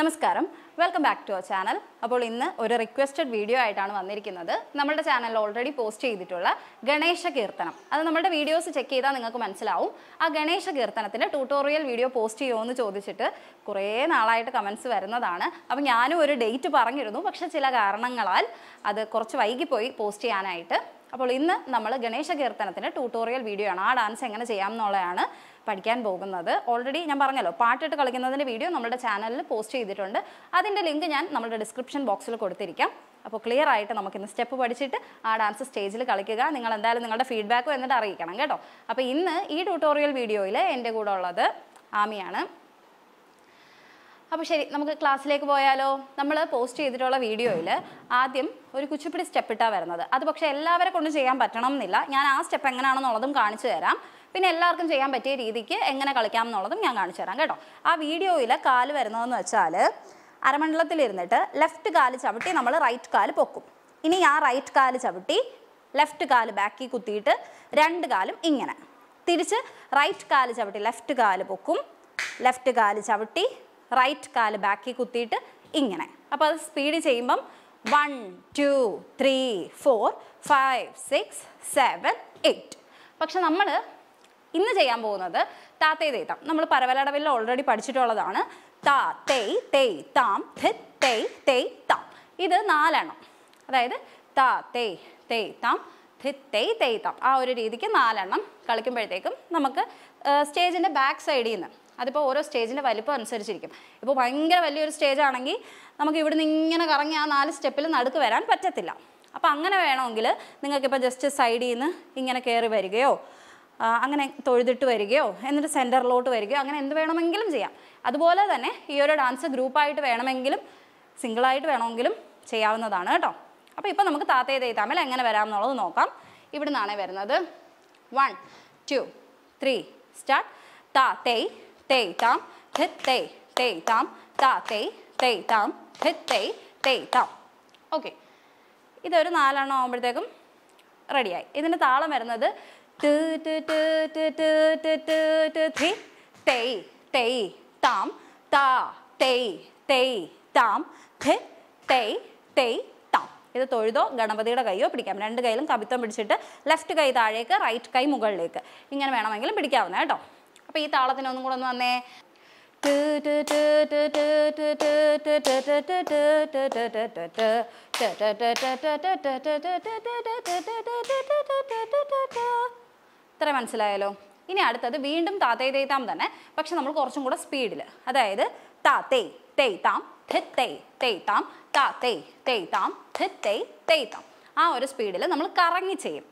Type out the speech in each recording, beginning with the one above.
നമസ്കാരം welcome back to our channel അപ്പോൾ ഇന്ന് ഒരു റിക്വസ്റ്റഡ് വീഡിയോ ആയിട്ടാണ് വന്നിരിക്കുന്നത് നമ്മുടെ ചാനലിൽ ഓൾറെഡി പോസ്റ്റ് ചെയ്തിട്ടുള്ള ഗണേശ കീർത്തനം അത് നമ്മുടെ വീഡിയോസ് ചെക്ക് ചെയ്താൽ നിങ്ങൾക്ക് മനസ്സിലാവും ആ ഗണേശ കീർത്തനത്തിൻ്റെ ട്യൂട്ടോറിയൽ വീഡിയോ പോസ്റ്റ് ചെയ്യുമോ എന്ന് ചോദിച്ചിട്ട് കുറേ നാളായിട്ട് കമൻസ് വരുന്നതാണ് അപ്പോൾ ഞാനും ഒരു ഡേറ്റ് പറഞ്ഞിരുന്നു പക്ഷേ ചില കാരണങ്ങളാൽ അത് കുറച്ച് വൈകിപ്പോയി പോസ്റ്റ് ചെയ്യാനായിട്ട് അപ്പോൾ ഇന്ന് നമ്മൾ ഗണേശ കീർത്തനത്തിൻ്റെ ട്യൂട്ടോറിയൽ വീഡിയോ ആണ് ആ ഡാൻസ് എങ്ങനെ ചെയ്യാം എന്നുള്ളതാണ് പഠിക്കാൻ പോകുന്നത് ഓൾറെഡി ഞാൻ പറഞ്ഞല്ലോ പാട്ടിട്ട് കളിക്കുന്നതിൻ്റെ വീഡിയോ നമ്മുടെ ചാനലിൽ പോസ്റ്റ് ചെയ്തിട്ടുണ്ട് അതിൻ്റെ ലിങ്ക് ഞാൻ നമ്മുടെ ഡിസ്ക്രിപ്ഷൻ ബോക്സിൽ കൊടുത്തിരിക്കാം അപ്പോൾ ക്ലിയർ ആയിട്ട് നമുക്കിന്ന് സ്റ്റെപ്പ് പഠിച്ചിട്ട് ആ ഡാൻസ് സ്റ്റേജിൽ കളിക്കുക നിങ്ങൾ എന്തായാലും നിങ്ങളുടെ ഫീഡ്ബാക്കും എന്നിട്ട് അറിയിക്കണം കേട്ടോ അപ്പോൾ ഇന്ന് ഈ ട്യൂട്ടോറിയൽ വീഡിയോയിൽ എൻ്റെ കൂടെ ഉള്ളത് ആമിയാണ് അപ്പോൾ ശരി നമുക്ക് ക്ലാസ്സിലേക്ക് പോയാലോ നമ്മൾ പോസ്റ്റ് ചെയ്തിട്ടുള്ള വീഡിയോയിൽ ആദ്യം ഒരു കുച്ചിപ്പിടി സ്റ്റെപ്പ് ഇട്ടാ വരുന്നത് അത് പക്ഷേ എല്ലാവരെ കൊണ്ട് ചെയ്യാൻ പറ്റണം എന്നില്ല ഞാൻ ആ സ്റ്റെപ്പ് എങ്ങനെയാണെന്നുള്ളതും കാണിച്ചു തരാം പിന്നെ എല്ലാവർക്കും ചെയ്യാൻ പറ്റിയ രീതിക്ക് എങ്ങനെ കളിക്കാം എന്നുള്ളതും ഞാൻ കാണിച്ചു തരാം കേട്ടോ ആ വീഡിയോയിൽ കാല് വരുന്നതെന്ന് വെച്ചാൽ അരമണ്ഡലത്തിലിരുന്നിട്ട് ലെഫ്റ്റ് കാല് ചവിട്ടി നമ്മൾ റൈറ്റ് കാല് പൊക്കും ഇനി ആ റൈറ്റ് കാല് ചവിട്ടി ലെഫ്റ്റ് കാല് ബാക്കി കുത്തിയിട്ട് രണ്ട് കാലും ഇങ്ങനെ തിരിച്ച് റൈറ്റ് കാല് ചവിട്ടി ലെഫ്റ്റ് കാല് പൊക്കും ലെഫ്റ്റ് കാല് ചവിട്ടി റൈറ്റ് കാല് ബാക്കി കുത്തിയിട്ട് ഇങ്ങനെ അപ്പോൾ അത് സ്പീഡ് ചെയ്യുമ്പം one two three four five six seven eight പക്ഷെ നമ്മൾ ഇന്ന് ചെയ്യാൻ പോകുന്നത് താത്തേ തേത്താം നമ്മൾ പരവലടവിൽ ഓൾറെഡി പഠിച്ചിട്ടുള്ളതാണ് താ തേയ് തേയ് താം തേയ് തേയ് താം ഇത് നാലെണ്ണം അതായത് താ തേയ് തേയ് താം തേയ് തേയ് താം ആ ഒരു രീതിക്ക് നാലെണ്ണം കളിക്കുമ്പോഴത്തേക്കും നമുക്ക് സ്റ്റേജിൻ്റെ ബാക്ക് സൈഡിൽ നിന്ന് അതിപ്പോൾ ഓരോ സ്റ്റേജിൻ്റെ വലിപ്പം അനുസരിച്ചിരിക്കും ഇപ്പോൾ ഭയങ്കര വലിയൊരു സ്റ്റേജ് ആണെങ്കിൽ നമുക്ക് നിന്ന് ഇങ്ങനെ കറങ്ങി ആ നാല് സ്റ്റെപ്പിൽ നടുക്ക് വരാൻ പറ്റത്തില്ല അപ്പോൾ അങ്ങനെ വേണമെങ്കിൽ നിങ്ങൾക്കിപ്പോൾ ജസ്റ്റ് സൈഡിൽ നിന്ന് ഇങ്ങനെ കയറി വരികയോ അങ്ങനെ തൊഴുതിട്ട് വരികയോ എന്നിട്ട് സെൻറ്ററിലോട്ട് വരികയോ അങ്ങനെ എന്ത് വേണമെങ്കിലും ചെയ്യാം അതുപോലെ തന്നെ ഈ ഒരു ഡാൻസ് ഗ്രൂപ്പായിട്ട് വേണമെങ്കിലും സിംഗിളായിട്ട് വേണമെങ്കിലും ചെയ്യാവുന്നതാണ് കേട്ടോ അപ്പോൾ ഇപ്പോൾ നമുക്ക് താത്തേ തേത്താമിൽ എങ്ങനെ വരാമെന്നുള്ളത് നോക്കാം ഇവിടുന്നാണേ വരുന്നത് വൺ ടു ത്രീ സ്റ്റാർട്ട് താ തേയ് tê tam hit tê tê tam ta tê tê tam hit tê tê tam okay ഇതൊരു നാലെണ്ണം ആകുമ്പോഴത്തേക്കും റെഡിയായി ഇതിന് താളം വരുന്നത് ഇത് തൊഴുതോ ഗണപതിയുടെ കൈയോ പിടിക്കാം രണ്ട് കൈയിലും കവിത്വം പിടിച്ചിട്ട് ലെഫ്റ്റ് കൈ താഴേക്ക് റൈറ്റ് കൈ മുകളിലേക്ക് ഇങ്ങനെ വേണമെങ്കിലും പിടിക്കാവുന്ന കേട്ടോ അപ്പോൾ ഈ താളത്തിനൊന്നും കൂടെ ഒന്ന് വന്നേ ഇത്ര മനസ്സിലായല്ലോ ഇനി അടുത്തത് വീണ്ടും താത്തേ തേത്താം തന്നെ പക്ഷെ നമ്മൾ കുറച്ചും കൂടെ സ്പീഡിൽ അതായത് താത്തേ തേത്താം ധിത്തേ തേത്താം താത്തേ തേത്താം ധിത്തേ തേത്താം ആ ഒരു സ്പീഡിൽ നമ്മൾ കറങ്ങി ചെയ്യും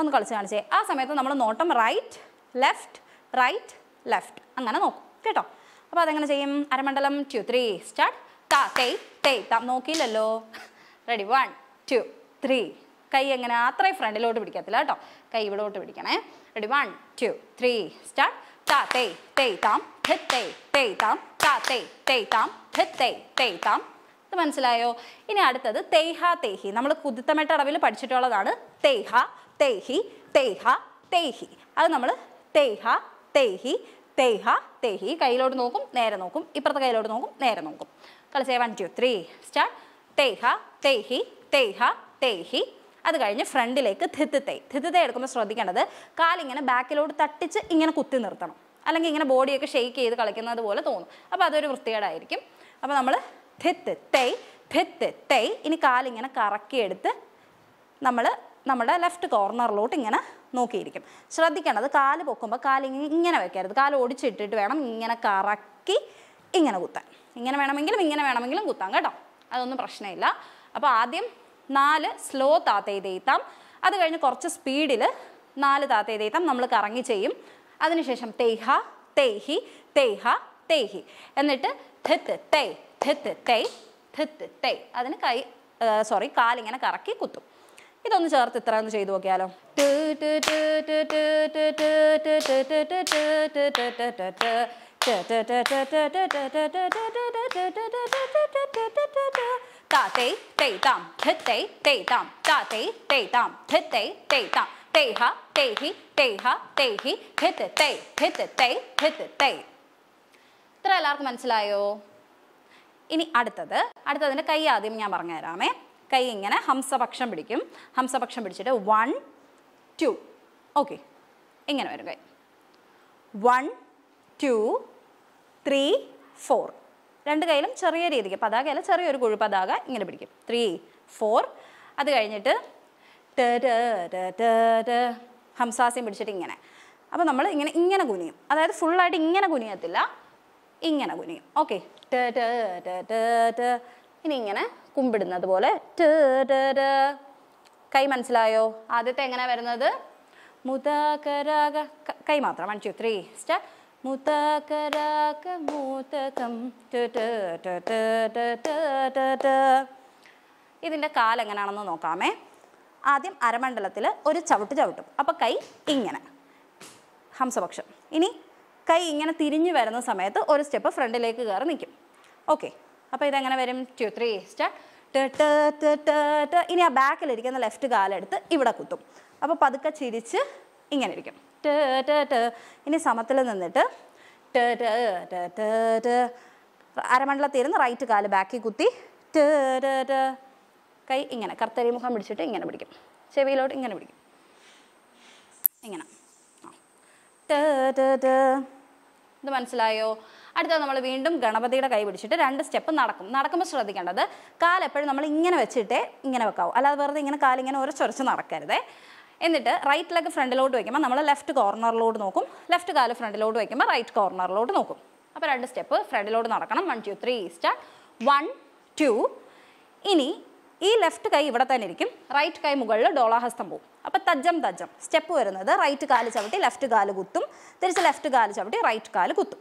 ഒന്ന് കളിച്ച് കാണിച്ചേ ആ സമയത്ത് നമ്മൾ നോട്ടം റൈറ്റ് ലെഫ്റ്റ് റൈറ്റ് ലെഫ്റ്റ് അങ്ങനെ നോക്കും കേട്ടോ അപ്പോൾ അതെങ്ങനെ ചെയ്യും അരമണ്ഡലം ടു ത്രീ സ്റ്റാർട്ട് താ തേ തേ ത നോക്കിയില്ലല്ലോ റെഡി വൺ ടു ത്രീ കൈ എങ്ങനെ അത്രയും ഫ്രണ്ടിലോട്ട് പിടിക്കത്തില്ല കേട്ടോ കൈ ഇവിടോട്ട് പിടിക്കണേ ready one two three start താ തേ തേ തേ തേ താ തേ തേ തേ തേ ഇത് മനസ്സിലായോ ഇനി അടുത്തത് തേഹ തേഹി നമ്മൾ കുതിത്തമേട്ട അടവിൽ പഠിച്ചിട്ടുള്ളതാണ് തേഹ തേഹി തേഹ തേഹി അത് നമ്മൾ തേഹ തേഹി തേഹ തേഹി കയ്യിലോട്ട് നോക്കും നേരെ നോക്കും ഇപ്പുറത്തെ കയ്യിലോട്ട് നോക്കും നേരെ നോക്കും കളിച്ച വൺ ടു ത്രീ സ്റ്റാർട്ട് തേഹ തേഹി തേഹ തേഹി അത് കഴിഞ്ഞ് ഫ്രണ്ടിലേക്ക് ധിത്തത്തെ ധിത്തത്തെ എടുക്കുമ്പോൾ ശ്രദ്ധിക്കേണ്ടത് കാലിങ്ങനെ ബാക്കിലോട്ട് തട്ടിച്ച് ഇങ്ങനെ കുത്തി നിർത്തണം അല്ലെങ്കിൽ ഇങ്ങനെ ബോഡിയൊക്കെ ഷെയ്ക്ക് ചെയ്ത് കളിക്കുന്നത് പോലെ തോന്നും അപ്പോൾ അതൊരു വൃത്തികേടായിരിക്കും അപ്പോൾ നമ്മൾ ധിത്ത് തൈ ധിത്ത് തൈ ഇനി കാലിങ്ങനെ കറക്കിയെടുത്ത് നമ്മൾ നമ്മുടെ ലെഫ്റ്റ് കോർണറിലോട്ട് ഇങ്ങനെ നോക്കിയിരിക്കും ശ്രദ്ധിക്കേണ്ടത് കാല് പൊക്കുമ്പോൾ കാല് ഇങ്ങനെ വെക്കരുത് കാല് ഓടിച്ചിട്ടിട്ട് വേണം ഇങ്ങനെ കറക്കി ഇങ്ങനെ കുത്താൻ ഇങ്ങനെ വേണമെങ്കിലും ഇങ്ങനെ വേണമെങ്കിലും കുത്താം കേട്ടോ അതൊന്നും പ്രശ്നമില്ല അപ്പോൾ ആദ്യം നാല് സ്ലോ താത്തേ തേത്താം അത് കഴിഞ്ഞ് കുറച്ച് സ്പീഡിൽ നാല് താത്തേ തേത്താം നമ്മൾ കറങ്ങി ചെയ്യും അതിനുശേഷം തേഹ തേഹി തേഹ തേഹി എന്നിട്ട് ധിത്ത് തേ ധിത്ത് തേ ധിത്ത് തേ അതിന് കൈ സോറി കാലിങ്ങനെ കറക്കി കുത്തും ഇതൊന്ന് ചേർത്ത് ഇത്ര ഒന്ന് ചെയ്തു നോക്കിയാലോ ഇത്ര എല്ലാവർക്കും മനസ്സിലായോ ഇനി അടുത്തത് അടുത്തതിന്റെ കൈ ആദ്യം ഞാൻ പറഞ്ഞുതരാമേ കൈ ഇങ്ങനെ ഹംസപക്ഷം പിടിക്കും ഹംസപക്ഷം പിടിച്ചിട്ട് വൺ ടു ഓക്കെ ഇങ്ങനെ വരും കൈ വൺ ടു ത്രീ ഫോർ രണ്ട് കയ്യിലും ചെറിയ രീതിക്ക് അല്ല ചെറിയൊരു കുഴി പതാക ഇങ്ങനെ പിടിക്കും ത്രീ ഫോർ അത് കഴിഞ്ഞിട്ട് ഹംസാസ്യം പിടിച്ചിട്ട് ഇങ്ങനെ അപ്പോൾ നമ്മൾ ഇങ്ങനെ ഇങ്ങനെ കുനിയും അതായത് ഫുള്ളായിട്ട് ഇങ്ങനെ കുനിയത്തില്ല ഇങ്ങനെ കുനിയും ഓക്കെ ഇനി ഇങ്ങനെ കുമ്പിടുന്നത് പോലെ കൈ മനസ്സിലായോ ആദ്യത്തെ എങ്ങനെ വരുന്നത് മുതകരാക കൈ മാത്രം വൺ ടു ത്രീ സ്റ്റാർട്ട് മുതകരാക മൂതകം ഇതിൻ്റെ കാലെങ്ങനെയാണെന്ന് നോക്കാമേ ആദ്യം അരമണ്ഡലത്തിൽ ഒരു ചവിട്ട് ചവിട്ടും അപ്പോൾ കൈ ഇങ്ങനെ ഹംസപക്ഷം ഇനി കൈ ഇങ്ങനെ തിരിഞ്ഞു വരുന്ന സമയത്ത് ഒരു സ്റ്റെപ്പ് ഫ്രണ്ടിലേക്ക് കയറി നിൽക്കും ഓക്കെ അപ്പോൾ ഇതെങ്ങനെ വരും ടു ത്രീ സ്റ്റാർട്ട് ഇനി ആ ബാക്കിലിരിക്കുന്ന ലെഫ്റ്റ് കാലെടുത്ത് ഇവിടെ കുത്തും അപ്പോൾ പതുക്കെ ചിരിച്ച് ഇങ്ങനെ ഇരിക്കും ഇനി സമത്തിൽ നിന്നിട്ട് അരമണ്ഡലത്തിരുന്ന് റൈറ്റ് കാല് ബാക്കി കുത്തി കൈ ഇങ്ങനെ കർത്തരി മുഖം പിടിച്ചിട്ട് ഇങ്ങനെ പിടിക്കും ചെവിയിലോട്ട് ഇങ്ങനെ പിടിക്കും ഇങ്ങനെ ഇത് മനസ്സിലായോ അടുത്തത് നമ്മൾ വീണ്ടും ഗണപതിയുടെ കൈ പിടിച്ചിട്ട് രണ്ട് സ്റ്റെപ്പ് നടക്കും നടക്കുമ്പോൾ ശ്രദ്ധിക്കേണ്ടത് കാലെപ്പോഴും നമ്മൾ ഇങ്ങനെ വെച്ചിട്ടേ ഇങ്ങനെ വെക്കാവും അല്ലാതെ വെറുതെ ഇങ്ങനെ കാലിങ്ങനെ ഉരച്ചൊരച്ച് നടക്കരുതേ എന്നിട്ട് റൈറ്റ് ലെഗ് ഫ്രണ്ടിലോട്ട് വയ്ക്കുമ്പോൾ നമ്മൾ ലെഫ്റ്റ് കോർണറിലോട്ട് നോക്കും ലെഫ്റ്റ് കാല് ഫ്രണ്ടിലോട്ട് വയ്ക്കുമ്പോൾ റൈറ്റ് കോർണറിലോട്ട് നോക്കും അപ്പോൾ രണ്ട് സ്റ്റെപ്പ് ഫ്രണ്ടിലോട്ട് നടക്കണം one two three start one two ഇനി ഈ ലെഫ്റ്റ് കൈ ഇവിടെ തന്നെ ഇരിക്കും റൈറ്റ് കൈ മുകളിൽ ഡോളാഹസ്തം പോവും അപ്പോൾ തജ്ജം തജ്ജം സ്റ്റെപ്പ് വരുന്നത് റൈറ്റ് കാല് ചവിട്ടി ലെഫ്റ്റ് കാല് കുത്തും തിരിച്ച് ലെഫ്റ്റ് കാല് ചവിട്ടി റൈറ്റ് കാല് കുത്തും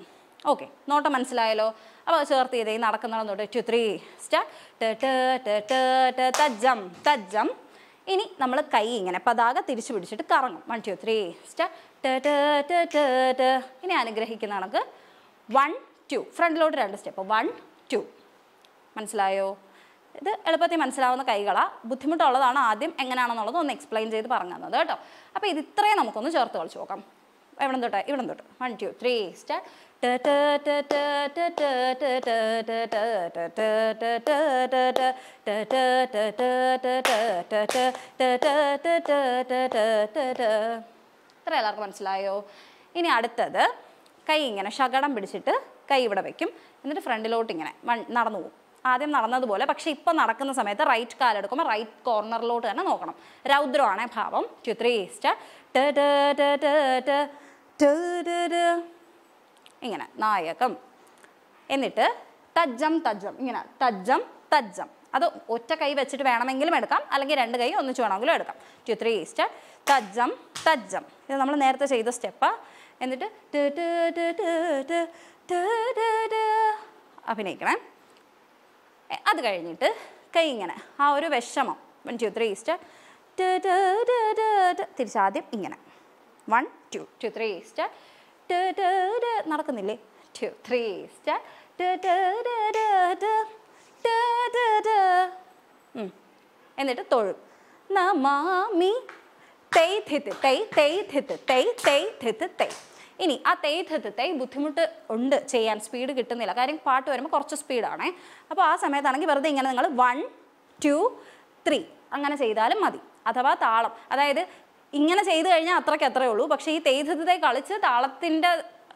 ഓക്കെ നോട്ടം മനസ്സിലായല്ലോ അപ്പോൾ ചേർത്ത് ചെയ്ത് നടക്കുന്നതാണ് നോട്ട് ടു ത്രീ സ്റ്റാർട്ട് തജ്ജം തജ്ജം ഇനി നമ്മൾ കൈ ഇങ്ങനെ പതാക തിരിച്ചു പിടിച്ചിട്ട് കറങ്ങും വൺ ടു ത്രീ സ്റ്റാർട്ട് ഇനി അനുഗ്രഹിക്കുന്ന കണക്ക് വൺ ടു ഫ്രണ്ടിലോട്ട് രണ്ട് സ്റ്റെപ്പ് വൺ ടു മനസ്സിലായോ ഇത് എളുപ്പത്തിൽ മനസ്സിലാവുന്ന കൈകളാണ് ബുദ്ധിമുട്ടുള്ളതാണ് ആദ്യം എങ്ങനെയാണെന്നുള്ളത് ഒന്ന് എക്സ്പ്ലെയിൻ ചെയ്ത് പറഞ്ഞു തന്നത് കേട്ടോ അപ്പോൾ ഇത് ഇത്രയും നമുക്കൊന്ന് ചേർത്ത് കളിച്ച് നോക്കാം എവിടം തൊട്ട് ഇവിടം തൊട്ട് വൺ ടു ത്രീ സ്റ്റാർട്ട് ഇത്ര എല്ലാവർക്കും മനസ്സിലായോ ഇനി അടുത്തത് കൈ ഇങ്ങനെ ശകടം പിടിച്ചിട്ട് കൈ ഇവിടെ വെക്കും എന്നിട്ട് ഫ്രണ്ടിലോട്ട് ഇങ്ങനെ നടന്നു പോകും ആദ്യം നടന്നതുപോലെ പക്ഷേ ഇപ്പം നടക്കുന്ന സമയത്ത് റൈറ്റ് കാലെടുക്കുമ്പോൾ റൈറ്റ് കോർണറിലോട്ട് തന്നെ നോക്കണം രൗദ്രമാണ് ഭാവം ടു ത്രീ സ്റ്റാർ ഇങ്ങനെ നായകം എന്നിട്ട് തജ്ജം തജ്ജം ഇങ്ങനെ തജ്ജം തജ്ജം അത് ഒറ്റ കൈ വെച്ചിട്ട് വേണമെങ്കിലും എടുക്കാം അല്ലെങ്കിൽ രണ്ട് കൈ ഒന്നിച്ച് വേണമെങ്കിലും എടുക്കാം ടു ത്രീ സ്റ്റാർ തജ്ജം തജ്ജം ഇത് നമ്മൾ നേരത്തെ ചെയ്ത സ്റ്റെപ്പാണ് എന്നിട്ട് അഭിനയിക്കണേ അത് കഴിഞ്ഞിട്ട് കൈ ഇങ്ങനെ ആ ഒരു വിഷമം വൺ ടു ത്രീ സ്റ്റാർ തിരിച്ചാദ്യം ഇങ്ങനെ one two two three star നടക്കുന്നില്ലേ ടു ത്രീ സ്റ്റാർ എന്നിട്ട് തൊഴു നമാമി തെയ് ധിത്ത് തൈ തെയ് തൈ തെയ് തൈ ഇനി ആ തൈ തൈ ബുദ്ധിമുട്ട് ഉണ്ട് ചെയ്യാൻ സ്പീഡ് കിട്ടുന്നില്ല കാര്യം പാട്ട് വരുമ്പോൾ കുറച്ച് സ്പീഡാണേ അപ്പോൾ ആ സമയത്താണെങ്കിൽ വെറുതെ ഇങ്ങനെ നിങ്ങൾ വൺ ടു ത്രീ അങ്ങനെ ചെയ്താലും മതി അഥവാ താളം അതായത് ഇങ്ങനെ ചെയ്തു കഴിഞ്ഞാൽ അത്രയ്ക്ക് അത്രേ ഉള്ളൂ പക്ഷേ ഈ തേയ്തത്തെ കളിച്ച് താളത്തിൻ്റെ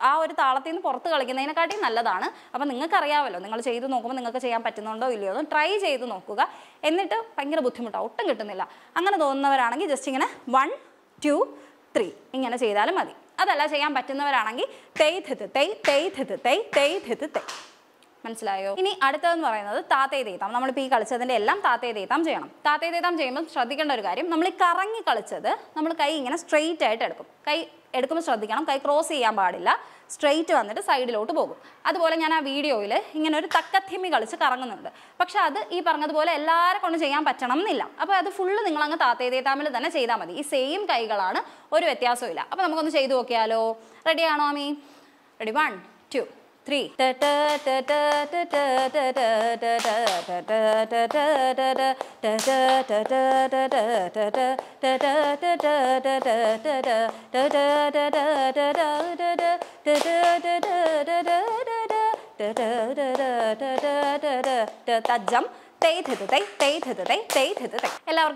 ആ ഒരു താളത്തിൽ നിന്ന് പുറത്ത് കളിക്കുന്നതിനെക്കാട്ടിയും നല്ലതാണ് അപ്പം നിങ്ങൾക്കറിയാമല്ലോ നിങ്ങൾ ചെയ്ത് നോക്കുമ്പോൾ നിങ്ങൾക്ക് ചെയ്യാൻ പറ്റുന്നുണ്ടോ ഇല്ലയോ എന്ന് ട്രൈ ചെയ്ത് നോക്കുക എന്നിട്ട് ഭയങ്കര ബുദ്ധിമുട്ടാണ് ഒട്ടും കിട്ടുന്നില്ല അങ്ങനെ തോന്നുന്നവരാണെങ്കിൽ ജസ്റ്റ് ഇങ്ങനെ വൺ ടു ത്രീ ഇങ്ങനെ ചെയ്താലും മതി അതല്ല ചെയ്യാൻ പറ്റുന്നവരാണെങ്കിൽ തെയ്ത് തെയ് തെയ്ത് തെയ് തെയ്ത് തെയ് മനസ്സിലായോ ഇനി അടുത്തതെന്ന് പറയുന്നത് താത്തേ തേത്താം നമ്മളിപ്പോൾ ഈ കളിച്ചതിൻ്റെ എല്ലാം താത്തേ തേത്താം ചെയ്യണം താത്തേ തേത്താം ചെയ്യുമ്പോൾ ശ്രദ്ധിക്കേണ്ട ഒരു കാര്യം നമ്മൾ ഈ കറങ്ങി കളിച്ചത് നമ്മൾ കൈ ഇങ്ങനെ സ്ട്രെയിറ്റ് ആയിട്ട് എടുക്കും കൈ എടുക്കുമ്പോൾ ശ്രദ്ധിക്കണം കൈ ക്രോസ് ചെയ്യാൻ പാടില്ല സ്ട്രെയിറ്റ് വന്നിട്ട് സൈഡിലോട്ട് പോകും അതുപോലെ ഞാൻ ആ വീഡിയോയിൽ ഇങ്ങനെ ഒരു തക്കത്തിമ്മി കളിച്ച് കറങ്ങുന്നുണ്ട് പക്ഷേ അത് ഈ പറഞ്ഞതുപോലെ എല്ലാവരെ കൊണ്ട് ചെയ്യാൻ പറ്റണം എന്നില്ല അപ്പോൾ അത് ഫുള്ള് നിങ്ങളങ്ങ് തേത്താമിൽ തന്നെ ചെയ്താൽ മതി ഈ സെയിം കൈകളാണ് ഒരു വ്യത്യാസവും ഇല്ല അപ്പോൾ നമുക്കൊന്ന് ചെയ്തു നോക്കിയാലോ റെഡിയാണോ me ready one two three എല്ലാവർക്കും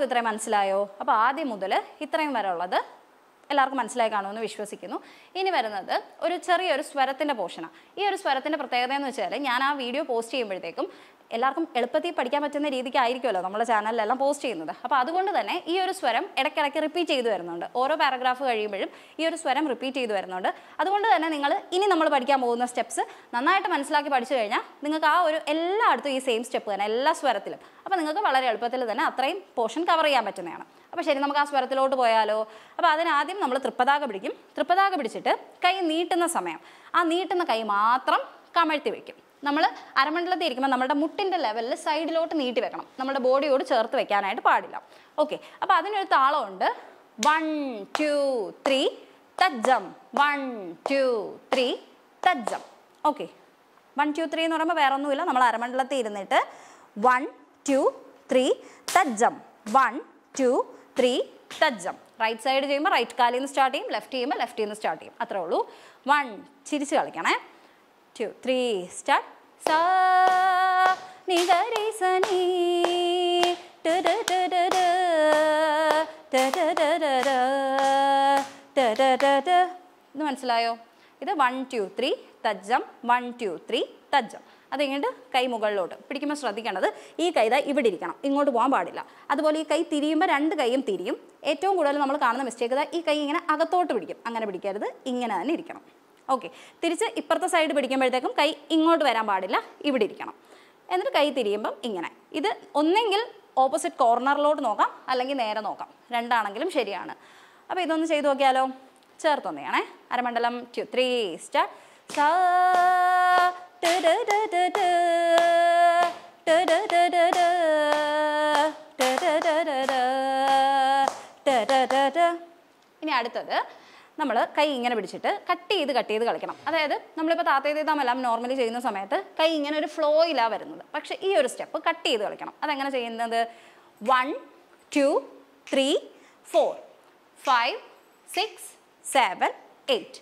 ഇത്രയും മനസ്സിലായോ അപ്പൊ ആദ്യം മുതൽ ഇത്രയും വരെ ഉള്ളത് എല്ലാവർക്കും മനസ്സിലായി കാണുമെന്ന് വിശ്വസിക്കുന്നു ഇനി വരുന്നത് ഒരു ചെറിയൊരു സ്വരത്തിൻ്റെ പോഷണം ഈ ഒരു സ്വരത്തിൻ്റെ പ്രത്യേകത എന്ന് വെച്ചാൽ ഞാൻ ആ വീഡിയോ പോസ്റ്റ് ചെയ്യുമ്പോഴത്തേക്കും എല്ലാവർക്കും എളുപ്പത്തിൽ പഠിക്കാൻ പറ്റുന്ന രീതിക്ക് ആയിരിക്കുമല്ലോ നമ്മുടെ ചാനലിലെല്ലാം പോസ്റ്റ് ചെയ്യുന്നത് അപ്പോൾ അതുകൊണ്ട് തന്നെ ഈ ഒരു സ്വരം ഇടയ്ക്കിടയ്ക്ക് റിപ്പീറ്റ് ചെയ്തു വരുന്നുണ്ട് ഓരോ പാരഗ്രാഫ് കഴിയുമ്പോഴും ഈ ഒരു സ്വരം റിപ്പീറ്റ് ചെയ്തു വരുന്നുണ്ട് അതുകൊണ്ട് തന്നെ നിങ്ങൾ ഇനി നമ്മൾ പഠിക്കാൻ പോകുന്ന സ്റ്റെപ്സ് നന്നായിട്ട് മനസ്സിലാക്കി പഠിച്ചു കഴിഞ്ഞാൽ നിങ്ങൾക്ക് ആ ഒരു എല്ലായിടത്തും ഈ സെയിം സ്റ്റെപ്പ് തന്നെ എല്ലാ സ്വരത്തിലും അപ്പോൾ നിങ്ങൾക്ക് വളരെ എളുപ്പത്തിൽ തന്നെ അത്രയും പോർഷൻ കവർ ചെയ്യാൻ പറ്റുന്നതാണ് അപ്പോൾ ശരി നമുക്ക് ആ സ്വരത്തിലോട്ട് പോയാലോ അപ്പോൾ അതിനാദ്യം നമ്മൾ തൃപ്പതാക പിടിക്കും തൃപ്പതാക പിടിച്ചിട്ട് കൈ നീട്ടുന്ന സമയം ആ നീട്ടുന്ന കൈ മാത്രം കമഴ്ത്തി വയ്ക്കും നമ്മൾ അരമണ്ഡലത്തിൽ ഇരിക്കുമ്പോൾ നമ്മുടെ മുട്ടിൻ്റെ ലെവലിൽ സൈഡിലോട്ട് നീട്ടി വെക്കണം നമ്മുടെ ബോഡിയോട് ചേർത്ത് വെക്കാനായിട്ട് പാടില്ല ഓക്കെ അപ്പോൾ അതിനൊരു താളമുണ്ട് വൺ ടു ത്രീ തജ്ജം വൺ ടു ത്രീ തജ്ജം ഓക്കെ വൺ ടു ത്രീ എന്ന് പറയുമ്പോൾ വേറെ ഒന്നുമില്ല നമ്മൾ അരമണ്ഡലത്തിൽ ഇരുന്നിട്ട് വൺ ടു ത്രീ തജ്ജം വൺ ടു ത്രീ തജ്ജം റൈറ്റ് സൈഡ് ചെയ്യുമ്പോൾ റൈറ്റ് കാലിൽ നിന്ന് സ്റ്റാർട്ട് ചെയ്യും ലെഫ്റ്റ് ചെയ്യുമ്പോൾ ലെഫ്റ്റിൽ നിന്ന് സ്റ്റാർട്ട് ചെയ്യും അത്രേ ഉള്ളൂ വൺ ചിരിച്ച് കളിക്കണേ two, three, start. Sa, ni ga re sa ni, da da da da da, da da da da da, da da da da. ഇത് മനസ്സിലായോ ഇത് വൺ ടു ത്രീ തജ്ജം വൺ ടു ത്രീ തജ്ജം അതിങ്ങോട്ട് കൈ മുകളിലോട്ട് പിടിക്കുമ്പോൾ ശ്രദ്ധിക്കേണ്ടത് ഈ കൈ ഇതാ ഇവിടെ ഇരിക്കണം ഇങ്ങോട്ട് പോകാൻ പാടില്ല അതുപോലെ ഈ കൈ തിരിയുമ്പോൾ രണ്ട് കൈയും തിരിയും ഏറ്റവും കൂടുതൽ നമ്മൾ കാണുന്ന മിസ്റ്റേക്ക് ഇതാ ഈ കൈ ഇങ്ങനെ അകത്തോട്ട് പിടിക്കും അങ്ങനെ പിടിക്കരുത് ഇങ്ങനെ തന്നെ ഇരിക്കണം ഓക്കെ തിരിച്ച് ഇപ്പുറത്തെ സൈഡ് പിടിക്കുമ്പോഴത്തേക്കും കൈ ഇങ്ങോട്ട് വരാൻ പാടില്ല ഇവിടെ ഇരിക്കണം എന്നിട്ട് കൈ തിരിയുമ്പം ഇങ്ങനെ ഇത് ഒന്നെങ്കിൽ ഓപ്പോസിറ്റ് കോർണറിലോട്ട് നോക്കാം അല്ലെങ്കിൽ നേരെ നോക്കാം രണ്ടാണെങ്കിലും ശരിയാണ് അപ്പോൾ ഇതൊന്ന് ചെയ്തു നോക്കിയാലോ ചേർത്ത് തന്നെയാണേ അരമണ്ഡലം ടു ത്രീ സ്റ്റാർ ഇനി അടുത്തത് നമ്മൾ കൈ ഇങ്ങനെ പിടിച്ചിട്ട് കട്ട് ചെയ്ത് കട്ട് ചെയ്ത് കളിക്കണം അതായത് നമ്മളിപ്പോൾ എല്ലാം നോർമലി ചെയ്യുന്ന സമയത്ത് കൈ ഇങ്ങനെ ഒരു ഫ്ലോയിലാണ് വരുന്നത് പക്ഷേ ഈ ഒരു സ്റ്റെപ്പ് കട്ട് ചെയ്ത് കളിക്കണം അതെങ്ങനെ ചെയ്യുന്നത് one two three four five six seven eight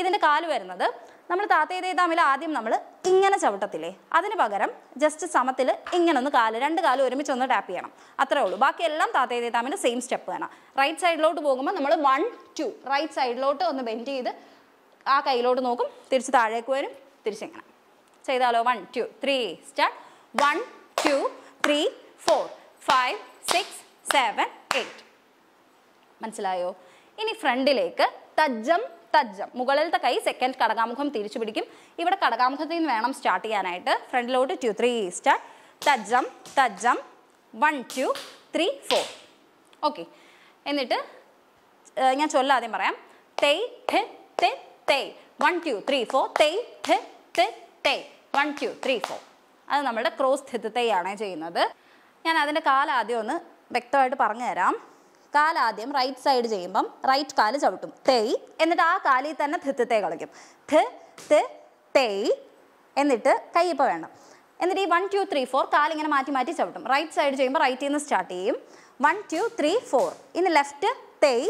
ഇതിൻ്റെ കാല് വരുന്നത് നമ്മൾ താത്തേ താത്തേതീതാമിൽ ആദ്യം നമ്മൾ ഇങ്ങനെ ചവിട്ടത്തില്ലേ അതിന് പകരം ജസ്റ്റ് സമത്തിൽ ഇങ്ങനെ ഒന്ന് കാല് രണ്ട് കാലും ഒരുമിച്ച് ഒന്ന് ടാപ്പ് ചെയ്യണം അത്രേ ഉള്ളൂ ബാക്കിയെല്ലാം താത്തേ തേത്താമിൻ്റെ സെയിം സ്റ്റെപ്പ് വേണം റൈറ്റ് സൈഡിലോട്ട് പോകുമ്പോൾ നമ്മൾ വൺ ടു റൈറ്റ് സൈഡിലോട്ട് ഒന്ന് ബെൻഡ് ചെയ്ത് ആ കയ്യിലോട്ട് നോക്കും തിരിച്ച് താഴേക്ക് വരും തിരിച്ചിങ്ങനെ ചെയ്താലോ one two three start one two three four five six seven eight മനസ്സിലായോ ഇനി ഫ്രണ്ടിലേക്ക് തജ്ജം തജ്ജം മുകളിലത്തെ കൈ സെക്കൻഡ് കടകാമുഖം തിരിച്ചു പിടിക്കും ഇവിടെ കടകാമുഖത്തിൽ നിന്ന് വേണം സ്റ്റാർട്ട് ചെയ്യാനായിട്ട് ഫ്രണ്ടിലോട്ട് ടു ത്രീ സ്റ്റാർട്ട് തജ്ജം തജ്ജം one two three four okay എന്നിട്ട് ഞാൻ ചൊല്ലാദ്യം പറയാം തേയ് തേ തെ തെയ് വൺ ടു ത്രീ ഫോർ തേയ് തേ തെ വൺ ടു ത്രീ ഫോർ അത് നമ്മുടെ ക്രോസ് തെത്തയാണ് ചെയ്യുന്നത് ഞാൻ അതിൻ്റെ കാലാദ്യം ഒന്ന് വ്യക്തമായിട്ട് പറഞ്ഞു തരാം കാലാദ്യം റൈറ്റ് സൈഡ് ചെയ്യുമ്പം റൈറ്റ് കാല് ചവിട്ടും തേയ് എന്നിട്ട് ആ കാലിൽ തന്നെ ധിത്ത് തേ കളിക്കും ധ് ത് തേയ് എന്നിട്ട് കൈ വേണം എന്നിട്ട് ഈ വൺ ടു ത്രീ ഫോർ കാലിങ്ങനെ മാറ്റി മാറ്റി ചവിട്ടും റൈറ്റ് സൈഡ് ചെയ്യുമ്പോൾ റൈറ്റിൽ നിന്ന് സ്റ്റാർട്ട് ചെയ്യും വൺ ടു ത്രീ ഫോർ ഇനി ലെഫ്റ്റ് തേയ്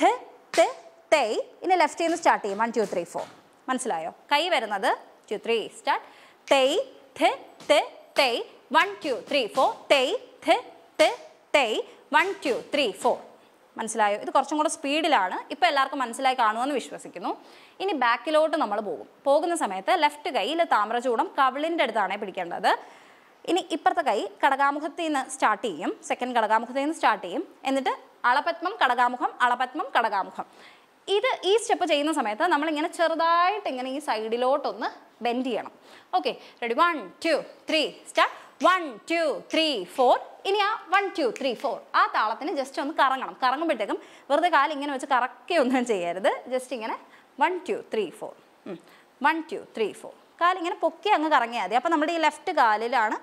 ധ് ത് തേയ് ഇനി ലെഫ്റ്റിൽ നിന്ന് സ്റ്റാർട്ട് ചെയ്യും വൺ ടു ത്രീ ഫോർ മനസ്സിലായോ കൈ വരുന്നത് ടു ത്രീ സ്റ്റാർട്ട് തേയ് ധ് ത് തേയ് വൺ ടു ത്രീ ഫോർ തേയ് ധ് തേ വൺ ടു ത്രീ ഫോർ മനസ്സിലായോ ഇത് കുറച്ചും കൂടെ സ്പീഡിലാണ് ഇപ്പോൾ എല്ലാവർക്കും മനസ്സിലായി കാണുമെന്ന് വിശ്വസിക്കുന്നു ഇനി ബാക്കിലോട്ട് നമ്മൾ പോകും പോകുന്ന സമയത്ത് ലെഫ്റ്റ് കൈയിൽ താമ്രചൂടം കവിളിൻ്റെ അടുത്താണ് പിടിക്കേണ്ടത് ഇനി ഇപ്പുറത്തെ കൈ കടകാമുഖത്തിൽ നിന്ന് സ്റ്റാർട്ട് ചെയ്യും സെക്കൻഡ് കടകാമുഖത്തിൽ നിന്ന് സ്റ്റാർട്ട് ചെയ്യും എന്നിട്ട് അളപത്മം കടകാമുഖം അളപത്മം കടകാമുഖം ഇത് ഈ സ്റ്റെപ്പ് ചെയ്യുന്ന സമയത്ത് നമ്മളിങ്ങനെ ചെറുതായിട്ട് ഇങ്ങനെ ഈ സൈഡിലോട്ടൊന്ന് ബെൻഡ് ചെയ്യണം okay ready one two three start one two three four ഇനി ആ വൺ ടു ത്രീ ഫോർ ആ താളത്തിന് ജസ്റ്റ് ഒന്ന് കറങ്ങണം കറങ്ങുമ്പോഴത്തേക്കും വെറുതെ കാല് ഇങ്ങനെ വെച്ച് കറക്കി ഒന്നും ചെയ്യരുത് ജസ്റ്റ് ഇങ്ങനെ one two three four one two three four കാലിങ്ങനെ പൊക്കി അങ്ങ് കറങ്ങിയാൽ മതി അപ്പോൾ നമ്മുടെ ഈ ലെഫ്റ്റ് കാലിലാണ്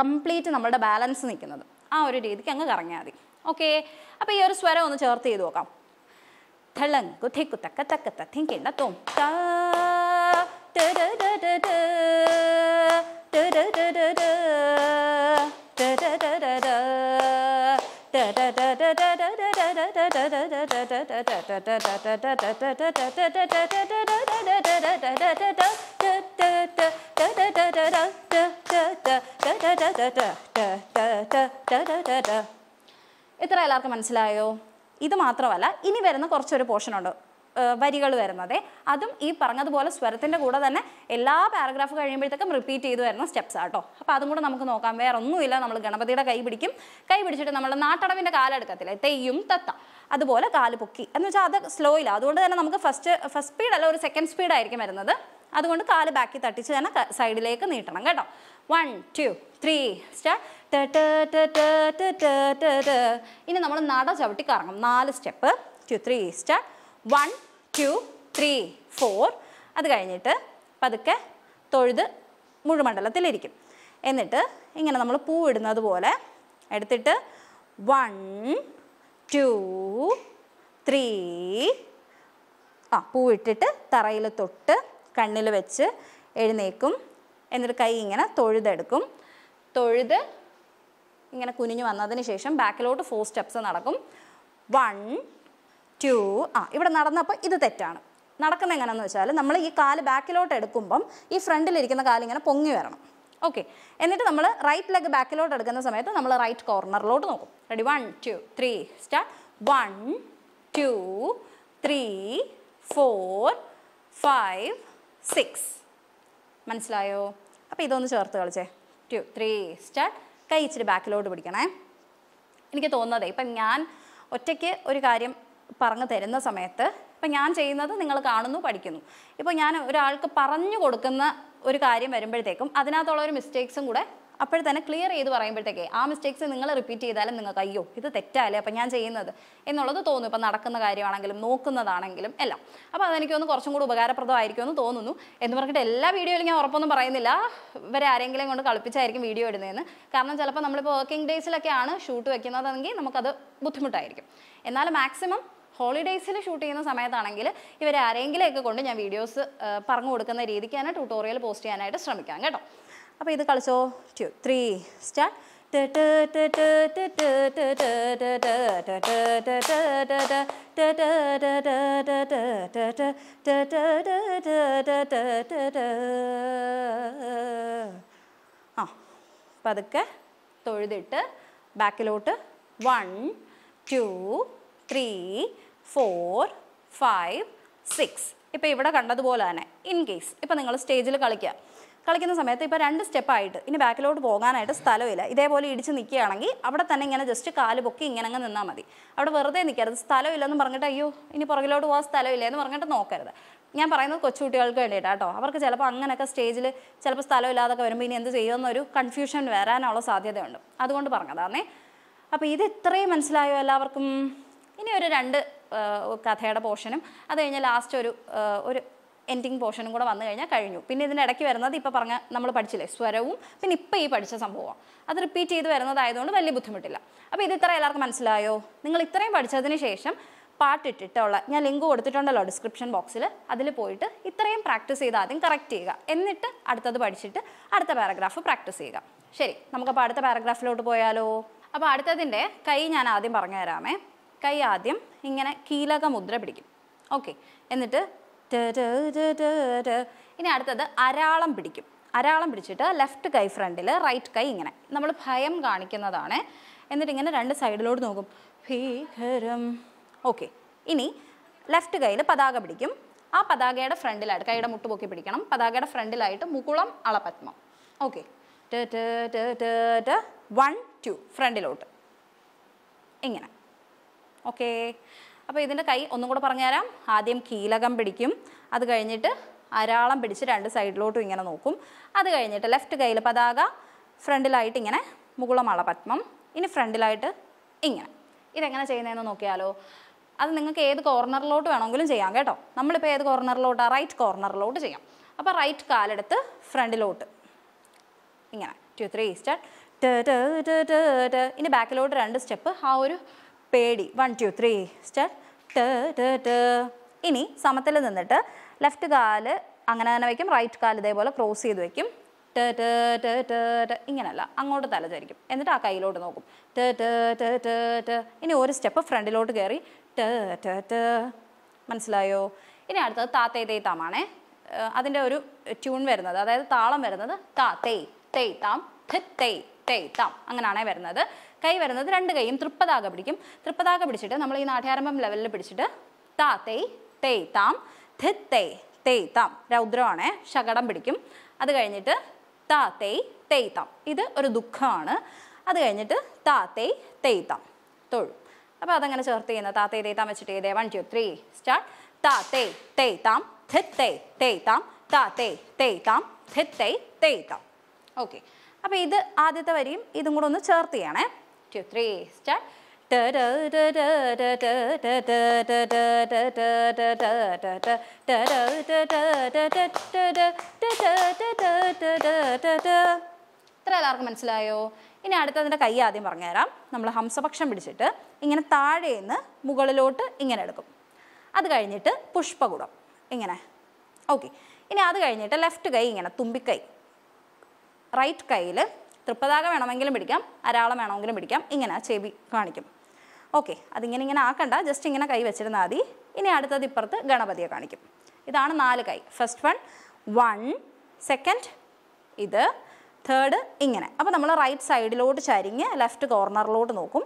കംപ്ലീറ്റ് നമ്മുടെ ബാലൻസ് നിൽക്കുന്നത് ആ ഒരു രീതിക്ക് അങ്ങ് കറങ്ങിയാൽ മതി ഓക്കെ അപ്പോൾ ഈ ഒരു സ്വരം ഒന്ന് ചേർത്ത് ചെയ്ത് നോക്കാം ധളങ് തെക്കു തക്ക തക്ക തത്തിങ്കിണ്ട തോം ഇത്ര എല്ലാവർക്കും മനസ്സിലായോ ഇത് മാത്രമല്ല ഇനി വരുന്ന കുറച്ചൊരു പോർഷനുണ്ട് വരികൾ വരുന്നത് അതും ഈ പറഞ്ഞതുപോലെ സ്വരത്തിൻ്റെ കൂടെ തന്നെ എല്ലാ പാരഗ്രാഫ് കഴിയുമ്പോഴത്തേക്കും റിപ്പീറ്റ് ചെയ്തു വരുന്ന സ്റ്റെപ്സ് ആട്ടോ അപ്പോൾ അതും കൂടെ നമുക്ക് നോക്കാം വേറെ ഒന്നുമില്ല നമ്മൾ ഗണപതിയുടെ കൈ പിടിക്കും കൈ പിടിച്ചിട്ട് നമ്മൾ നാട്ടടവിൻ്റെ കാലെടുക്കത്തില്ല തെയ്യും തത്ത അതുപോലെ കാല് പൊക്കി എന്ന് വെച്ചാൽ അത് സ്ലോ ഇല്ല അതുകൊണ്ട് തന്നെ നമുക്ക് ഫസ്റ്റ് ഫസ്റ്റ് സ്പീഡല്ല ഒരു സെക്കൻഡ് സ്പീഡായിരിക്കും വരുന്നത് അതുകൊണ്ട് കാല് ബാക്കി തട്ടിച്ച് തന്നെ സൈഡിലേക്ക് നീട്ടണം കേട്ടോ വൺ ടു ത്രീ സ്റ്റാർട്ട് ഇനി നമ്മൾ നട ചവിട്ടി കറങ്ങും നാല് step two three start one two three four അത് കഴിഞ്ഞിട്ട് പതുക്കെ തൊഴുത് മുഴുമണ്ഡലത്തിലിരിക്കും എന്നിട്ട് ഇങ്ങനെ നമ്മൾ പൂവിടുന്നത് പോലെ എടുത്തിട്ട് വൺ ടു ത്രീ ആ പൂവിട്ടിട്ട് തറയിൽ തൊട്ട് കണ്ണിൽ വെച്ച് എഴുന്നേക്കും എന്നിട്ട് കൈ ഇങ്ങനെ തൊഴുതെടുക്കും തൊഴുത് ഇങ്ങനെ കുനിഞ്ഞു വന്നതിന് ശേഷം ബാക്കിലോട്ട് ഫോർ സ്റ്റെപ്സ് നടക്കും വൺ ടു ആ ഇവിടെ നടന്നപ്പോൾ ഇത് തെറ്റാണ് നടക്കുന്ന എങ്ങനെയാണെന്ന് വെച്ചാൽ നമ്മൾ ഈ കാല് ബാക്കിലോട്ട് എടുക്കുമ്പം ഈ ഫ്രണ്ടിലിരിക്കുന്ന കാലിങ്ങനെ ഇങ്ങനെ പൊങ്ങി വരണം ഓക്കെ എന്നിട്ട് നമ്മൾ റൈറ്റ് ലെഗ് ബാക്കിലോട്ട് എടുക്കുന്ന സമയത്ത് നമ്മൾ റൈറ്റ് കോർണറിലോട്ട് നോക്കും ready one two three start one two three four five six മനസ്സിലായോ അപ്പോൾ ഇതൊന്ന് ചേർത്ത് കളിച്ചേ ടു ത്രീ സ്റ്റാർട്ട് കൈ ഇച്ചിരി ബാക്കിലോട്ട് പിടിക്കണേ എനിക്ക് തോന്നുന്നത് ഇപ്പം ഞാൻ ഒറ്റയ്ക്ക് ഒരു കാര്യം പറഞ്ഞു തരുന്ന സമയത്ത് ഇപ്പം ഞാൻ ചെയ്യുന്നത് നിങ്ങൾ കാണുന്നു പഠിക്കുന്നു ഇപ്പോൾ ഞാൻ ഒരാൾക്ക് പറഞ്ഞു കൊടുക്കുന്ന ഒരു കാര്യം വരുമ്പോഴത്തേക്കും അതിനകത്തുള്ള ഒരു മിസ്റ്റേക്സും കൂടെ അപ്പോൾ തന്നെ ക്ലിയർ ചെയ്ത് പറയുമ്പോഴത്തേക്കേ ആ മിസ്റ്റേക്സ് നിങ്ങൾ റിപ്പീറ്റ് ചെയ്താലും നിങ്ങൾക്ക് അയ്യോ ഇത് തെറ്റാലേ അപ്പം ഞാൻ ചെയ്യുന്നത് എന്നുള്ളത് തോന്നും ഇപ്പം നടക്കുന്ന കാര്യമാണെങ്കിലും നോക്കുന്നതാണെങ്കിലും എല്ലാം അപ്പോൾ ഒന്ന് കുറച്ചും കൂടി ഉപകാരപ്രദമായിരിക്കുമെന്ന് തോന്നുന്നു എന്ന് പറഞ്ഞിട്ട് എല്ലാ വീഡിയോയിലും ഞാൻ ഉറപ്പൊന്നും പറയുന്നില്ല ഇവരെ ആരെങ്കിലും കൊണ്ട് കളിപ്പിച്ചായിരിക്കും വീഡിയോ ഇടുന്നതെന്ന് കാരണം ചിലപ്പോൾ നമ്മളിപ്പോൾ വർക്കിംഗ് ഡേയ്സിലൊക്കെയാണ് ഷൂട്ട് വയ്ക്കുന്നതെങ്കിൽ നമുക്കത് ബുദ്ധിമുട്ടായിരിക്കും എന്നാൽ മാക്സിമം ഹോളിഡേയ്സിൽ ഷൂട്ട് ചെയ്യുന്ന സമയത്താണെങ്കിൽ ഇവരെ ആരെങ്കിലുമൊക്കെ കൊണ്ട് ഞാൻ വീഡിയോസ് പറഞ്ഞു കൊടുക്കുന്ന രീതിക്ക് തന്നെ ട്യൂട്ടോറിയൽ പോസ്റ്റ് ചെയ്യാനായിട്ട് ശ്രമിക്കാം കേട്ടോ അപ്പോൾ ഇത് കളിച്ചോ ടു ത്രീ സ്റ്റാർട്ട് ആ പതുക്കെ തൊഴുതിട്ട് ബാക്കിലോട്ട് one two three four five six ഇപ്പോൾ ഇവിടെ കണ്ടതുപോലെ തന്നെ ഇൻ കേസ് ഇപ്പോൾ നിങ്ങൾ സ്റ്റേജിൽ കളിക്കുക കളിക്കുന്ന സമയത്ത് ഇപ്പോൾ രണ്ട് സ്റ്റെപ്പായിട്ട് ഇനി ബാക്കിലോട്ട് പോകാനായിട്ട് സ്ഥലമില്ല ഇതേപോലെ ഇടിച്ച് നിൽക്കുകയാണെങ്കിൽ അവിടെ തന്നെ ഇങ്ങനെ ജസ്റ്റ് കാല് പൊക്കി ഇങ്ങനെ അങ്ങ് നിന്നാൽ മതി അവിടെ വെറുതെ നിൽക്കരുത് സ്ഥലമില്ലെന്ന് പറഞ്ഞിട്ട് അയ്യോ ഇനി പുറകിലോട്ട് പോകാൻ സ്ഥലമില്ല എന്ന് പറഞ്ഞിട്ട് നോക്കരുത് ഞാൻ പറയുന്നത് കൊച്ചുകുട്ടികൾക്ക് വേണ്ടിയിട്ടാണ് കേട്ടോ അവർക്ക് ചിലപ്പോൾ അങ്ങനെയൊക്കെ സ്റ്റേജിൽ ചിലപ്പോൾ സ്ഥലമില്ലാതൊക്കെ വരുമ്പോൾ ഇനി എന്ത് ചെയ്യുമെന്നൊരു കൺഫ്യൂഷൻ വരാനുള്ള സാധ്യതയുണ്ട് അതുകൊണ്ട് പറഞ്ഞതാന്നേ അപ്പോൾ ഇത് ഇത്രയും മനസ്സിലായോ എല്ലാവർക്കും ഇനി ഒരു രണ്ട് കഥയുടെ പോർഷനും അത് കഴിഞ്ഞ് ലാസ്റ്റ് ഒരു ഒരു എൻഡിങ് പോർഷനും കൂടെ വന്നു കഴിഞ്ഞാൽ കഴിഞ്ഞു പിന്നെ ഇടയ്ക്ക് വരുന്നത് ഇപ്പോൾ പറഞ്ഞ നമ്മൾ പഠിച്ചില്ലേ സ്വരവും പിന്നെ ഇപ്പോൾ ഈ പഠിച്ച സംഭവം അത് റിപ്പീറ്റ് ചെയ്ത് വരുന്നതായതുകൊണ്ട് വലിയ ബുദ്ധിമുട്ടില്ല അപ്പോൾ ഇത് ഇത്ര എല്ലാവർക്കും മനസ്സിലായോ നിങ്ങൾ ഇത്രയും പഠിച്ചതിന് ശേഷം പാട്ടിട്ടിട്ടുള്ള ഞാൻ ലിങ്ക് കൊടുത്തിട്ടുണ്ടല്ലോ ഡിസ്ക്രിപ്ഷൻ ബോക്സിൽ അതിൽ പോയിട്ട് ഇത്രയും പ്രാക്ടീസ് ചെയ്ത് ആദ്യം കറക്റ്റ് ചെയ്യുക എന്നിട്ട് അടുത്തത് പഠിച്ചിട്ട് അടുത്ത പാരഗ്രാഫ് പ്രാക്ടീസ് ചെയ്യുക ശരി നമുക്കപ്പോൾ അടുത്ത പാരഗ്രാഫിലോട്ട് പോയാലോ അപ്പോൾ അടുത്തതിൻ്റെ കൈ ഞാൻ ആദ്യം പറഞ്ഞു തരാമേ കൈ ആദ്യം ഇങ്ങനെ കീലക മുദ്ര പിടിക്കും ഓക്കെ എന്നിട്ട് ഇനി അടുത്തത് അരാളം പിടിക്കും അരാളം പിടിച്ചിട്ട് ലെഫ്റ്റ് കൈ ഫ്രണ്ടിൽ റൈറ്റ് കൈ ഇങ്ങനെ നമ്മൾ ഭയം കാണിക്കുന്നതാണ് എന്നിട്ട് ഇങ്ങനെ രണ്ട് സൈഡിലോട്ട് നോക്കും ഭീകരം ഓക്കെ ഇനി ലെഫ്റ്റ് കയ്യിൽ പതാക പിടിക്കും ആ പതാകയുടെ ഫ്രണ്ടിലായിട്ട് കൈയുടെ മുട്ട് പൊക്കി പിടിക്കണം പതാകയുടെ ഫ്രണ്ടിലായിട്ട് മുകുളം അളപത്മം ഓക്കെ വൺ ടു ഫ്രണ്ടിലോട്ട് ഇങ്ങനെ ഓക്കേ അപ്പോൾ ഇതിൻ്റെ കൈ ഒന്നും കൂടെ പറഞ്ഞുതരാം ആദ്യം കീലകം പിടിക്കും അത് കഴിഞ്ഞിട്ട് അരാളം പിടിച്ച് രണ്ട് സൈഡിലോട്ടും ഇങ്ങനെ നോക്കും അത് കഴിഞ്ഞിട്ട് ലെഫ്റ്റ് കയ്യിൽ പതാക ഫ്രണ്ടിലായിട്ട് ഇങ്ങനെ മുകുളമാള പത്മം ഇനി ഫ്രണ്ടിലായിട്ട് ഇങ്ങനെ ഇതെങ്ങനെ ചെയ്യുന്നതെന്ന് നോക്കിയാലോ അത് നിങ്ങൾക്ക് ഏത് കോർണറിലോട്ട് വേണമെങ്കിലും ചെയ്യാം കേട്ടോ നമ്മളിപ്പോൾ ഏത് കോർണറിലോട്ടാണ് റൈറ്റ് കോർണറിലോട്ട് ചെയ്യാം അപ്പോൾ റൈറ്റ് കാലെടുത്ത് ഫ്രണ്ടിലോട്ട് ഇങ്ങനെ ടു ത്രീ സ്റ്റാർട്ട് ഇനി ബാക്കിലോട്ട് രണ്ട് സ്റ്റെപ്പ് ആ ഒരു പേടി one two three step ഇനി സമത്തിൽ നിന്നിട്ട് ലെഫ്റ്റ് കാല് അങ്ങനെ തന്നെ വയ്ക്കും റൈറ്റ് കാല് ഇതേപോലെ ക്രോസ് ചെയ്ത് വയ്ക്കും ഇങ്ങനല്ല അങ്ങോട്ട് തലചരിക്കും എന്നിട്ട് ആ കയ്യിലോട്ട് നോക്കും ഇനി ഒരു സ്റ്റെപ്പ് ഫ്രണ്ടിലോട്ട് കയറി മനസ്സിലായോ ഇനി അടുത്തത് താത്തേ തേ താമാണേ അതിൻ്റെ ഒരു ട്യൂൺ വരുന്നത് അതായത് താളം വരുന്നത് താ തേ തേ താം തേ തേ താം അങ്ങനെയാണേ വരുന്നത് കൈ വരുന്നത് രണ്ട് കൈയും തൃപ്പതാക പിടിക്കും തൃപ്പതാക പിടിച്ചിട്ട് നമ്മൾ ഈ നാട്യാരംഭം ലെവലിൽ പിടിച്ചിട്ട് താ തേയ് തേയ് താം ധിത് തേയ് താം രൗദ്രമാണ് ശകടം പിടിക്കും അത് കഴിഞ്ഞിട്ട് താ തേയ് തേയ് താം ഇത് ഒരു ദുഃഖമാണ് അത് കഴിഞ്ഞിട്ട് താ തേയ് തേയ് താം തൊഴു അപ്പോൾ അതങ്ങനെ ചേർത്ത് ചെയ്യുന്ന താ തേയ് തേയ് താം വെച്ചിട്ട് ഏതേ വൺ ടു ത്രീ സ്റ്റാർട്ട് താ തേയ് തേയ് താം ധിത് തേയ് തേയ് താം താ തേയ് തേയ് താം ധിത് തേയ് തേയ് താം ഓക്കെ അപ്പോൾ ഇത് ആദ്യത്തെ വരിയും ഇതും കൂടെ ഒന്ന് ചേർത്ത് ചെയ്യണേ two, three, start. ഇത്ര എല്ലാവർക്കും മനസ്സിലായോ ഇനി അടുത്തതിൻ്റെ കൈ ആദ്യം പറഞ്ഞുതരാം നമ്മൾ ഹംസപക്ഷം പിടിച്ചിട്ട് ഇങ്ങനെ താഴെ നിന്ന് മുകളിലോട്ട് ഇങ്ങനെ എടുക്കും അത് കഴിഞ്ഞിട്ട് പുഷ്പകുടം ഇങ്ങനെ ഓക്കെ ഇനി അത് കഴിഞ്ഞിട്ട് ലെഫ്റ്റ് കൈ ഇങ്ങനെ തുമ്പിക്കൈ റൈറ്റ് കൈയിൽ തൃപ്പതാക വേണമെങ്കിലും പിടിക്കാം അരാളം വേണമെങ്കിലും പിടിക്കാം ഇങ്ങനെ ചെവി കാണിക്കും ഓക്കെ അതിങ്ങനെ ഇങ്ങനെ ആക്കണ്ട ജസ്റ്റ് ഇങ്ങനെ കൈ വെച്ചിരുന്നാൽ മതി ഇനി അടുത്തത് ഇപ്പുറത്ത് ഗണപതിയെ കാണിക്കും ഇതാണ് നാല് കൈ ഫസ്റ്റ് വൺ വൺ സെക്കൻഡ് ഇത് തേർഡ് ഇങ്ങനെ അപ്പോൾ നമ്മൾ റൈറ്റ് സൈഡിലോട്ട് ചരിഞ്ഞ് ലെഫ്റ്റ് കോർണറിലോട്ട് നോക്കും